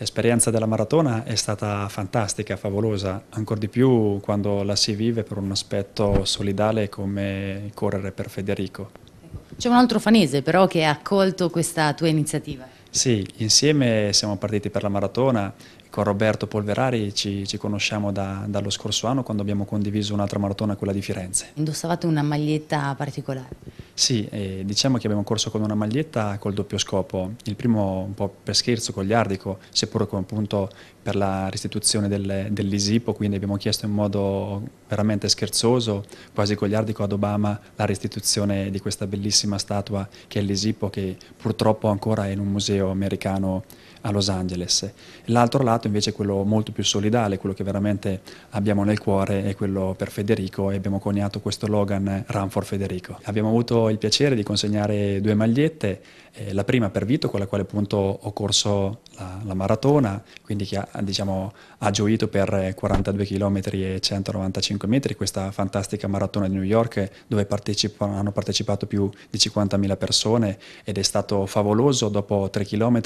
L'esperienza della maratona è stata fantastica, favolosa, ancora di più quando la si vive per un aspetto solidale come correre per Federico. C'è un altro fanese però che ha accolto questa tua iniziativa. Sì, insieme siamo partiti per la maratona, con Roberto Polverari ci, ci conosciamo da, dallo scorso anno quando abbiamo condiviso un'altra maratona, quella di Firenze. Indossavate una maglietta particolare? Sì, eh, diciamo che abbiamo corso con una maglietta col doppio scopo, il primo un po' per scherzo, gogliardico, seppur con, appunto per la restituzione del, dell'ISIPO, quindi abbiamo chiesto in modo veramente scherzoso, quasi gogliardico ad Obama, la restituzione di questa bellissima statua che è l'ISIPO, che purtroppo ancora è in un museo americano a Los Angeles. L'altro lato invece è quello molto più solidale, quello che veramente abbiamo nel cuore è quello per Federico e abbiamo coniato questo slogan Run for Federico. Abbiamo avuto il piacere di consegnare due magliette eh, la prima per Vito, con la quale appunto ho corso la, la maratona, quindi che ha, diciamo, ha gioito per 42 km e 195 metri questa fantastica maratona di New York dove partecipa, hanno partecipato più di 50.000 persone ed è stato favoloso dopo 3 km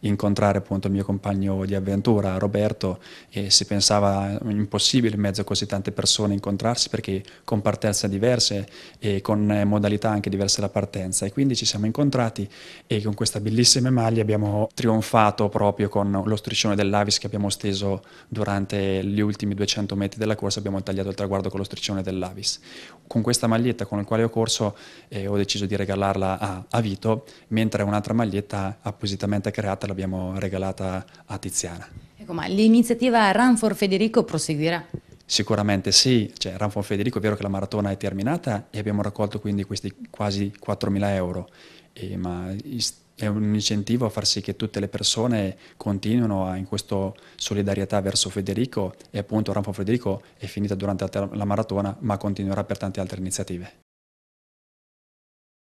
incontrare appunto il mio compagno di avventura Roberto e si pensava impossibile in mezzo a così tante persone incontrarsi perché con partenze diverse e con modalità anche diverse la partenza e quindi ci siamo incontrati e con questa bellissima maglia abbiamo trionfato proprio con lo striscione dell'Avis che abbiamo steso durante gli ultimi 200 metri della corsa, abbiamo tagliato il traguardo con lo striscione dell'Avis. Con questa maglietta con la quale ho corso eh, ho deciso di regalarla a, a Vito, mentre un'altra maglietta appositamente creata l'abbiamo regalata a Tiziana. Ecco, ma l'iniziativa Run for Federico proseguirà? Sicuramente sì, cioè, Ranfon Federico è vero che la maratona è terminata e abbiamo raccolto quindi questi quasi 4.000 euro, e, ma è un incentivo a far sì che tutte le persone continuino a, in questa solidarietà verso Federico e appunto Ranfon Federico è finita durante la maratona ma continuerà per tante altre iniziative.